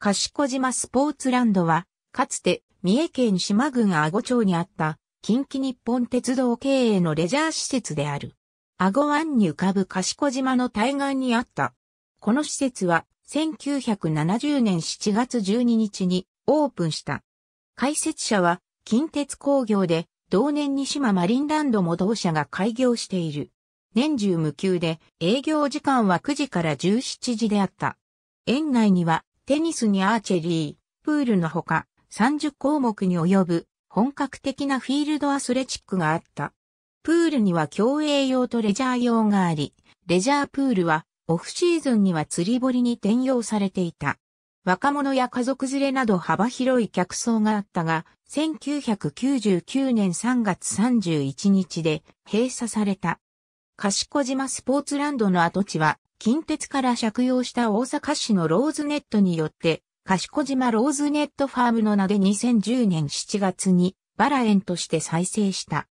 賢島スポーツランドは、かつて三重県島郡阿児町にあった近畿日本鉄道経営のレジャー施設である。阿児湾に浮かぶ賢島の対岸にあった。この施設は1970年7月12日にオープンした。開設者は近鉄工業で同年に島マリンランドも同社が開業している。年中無休で営業時間は9時から17時であった。園内にはテニスにアーチェリー、プールのほか、30項目に及ぶ本格的なフィールドアスレチックがあった。プールには競泳用とレジャー用があり、レジャープールはオフシーズンには釣り堀に転用されていた。若者や家族連れなど幅広い客層があったが、1999年3月31日で閉鎖された。賢島スポーツランドの跡地は近鉄から借用した大阪市のローズネットによって、賢島ローズネットファームの名で2010年7月にバラ園として再生した。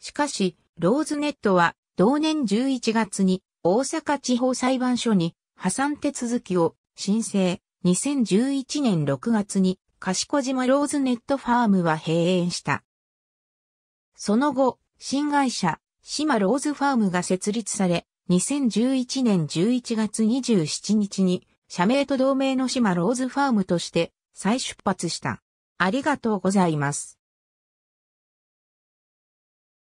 しかし、ローズネットは同年11月に大阪地方裁判所に破産手続きを申請。2011年6月に賢島ローズネットファームは閉園した。その後、新会社、島ローズファームが設立され、2011年11月27日に、社名と同名の島ローズファームとして再出発した。ありがとうございます。